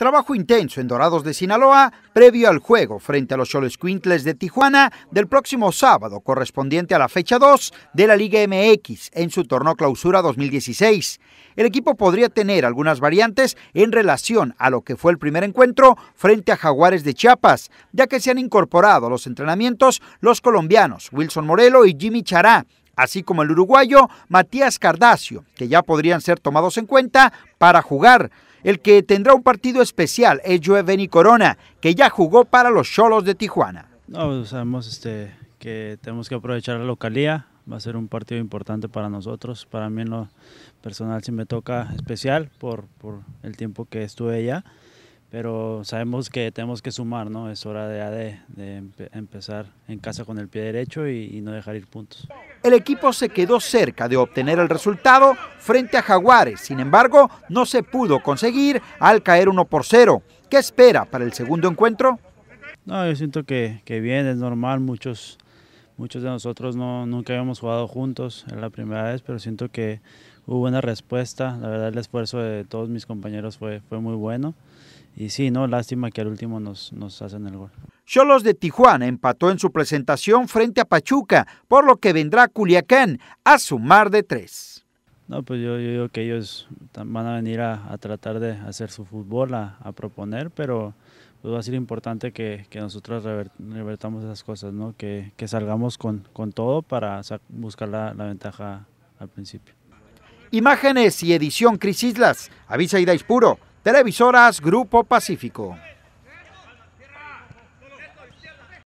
Trabajo intenso en Dorados de Sinaloa previo al juego frente a los Quintles de Tijuana del próximo sábado correspondiente a la fecha 2 de la Liga MX en su torneo clausura 2016. El equipo podría tener algunas variantes en relación a lo que fue el primer encuentro frente a Jaguares de Chiapas, ya que se han incorporado a los entrenamientos los colombianos Wilson Morelo y Jimmy Chará, así como el uruguayo Matías Cardacio, que ya podrían ser tomados en cuenta para jugar. El que tendrá un partido especial es Joe Corona, que ya jugó para los Cholos de Tijuana. No, pues, sabemos este, que tenemos que aprovechar la localía. Va a ser un partido importante para nosotros. Para mí en lo personal sí me toca especial por, el tiempo que estuve allá. Pero sabemos que tenemos que sumar, ¿no? Es hora de, empezar en casa con el pie derecho y no dejar ir puntos el equipo se quedó cerca de obtener el resultado frente a Jaguares, sin embargo no se pudo conseguir al caer 1 por 0. ¿Qué espera para el segundo encuentro? No, yo siento que, que bien, es normal, muchos, muchos de nosotros no, nunca habíamos jugado juntos, en la primera vez, pero siento que hubo una respuesta, la verdad el esfuerzo de todos mis compañeros fue, fue muy bueno y sí, no, lástima que al último nos, nos hacen el gol. Cholos de Tijuana empató en su presentación frente a Pachuca, por lo que vendrá Culiacán a sumar de tres. No, pues yo, digo que ellos van a venir a, tratar de hacer su fútbol, a, proponer, pero pues va a ser importante que, nosotros revertamos esas cosas, ¿no? que, salgamos con, todo para buscar la, ventaja al principio. Imágenes y edición Cris Islas, Avisa Ida Ispuro, Televisoras Grupo Pacífico.